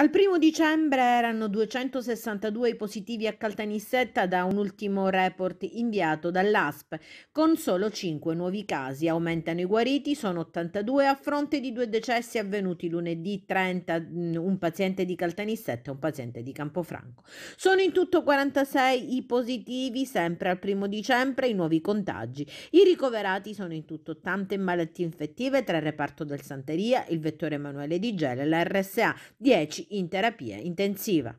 Al primo dicembre erano 262 i positivi a Caltanissetta da un ultimo report inviato dall'ASP, con solo 5 nuovi casi. Aumentano i guariti, sono 82 a fronte di due decessi avvenuti lunedì 30, un paziente di Caltanissetta e un paziente di Campofranco. Sono in tutto 46 i positivi, sempre al primo dicembre, i nuovi contagi. I ricoverati sono in tutto 80 malattie infettive tra il reparto del Santeria, il vettore Emanuele Di Gela e la RSA, 10 in terapia intensiva.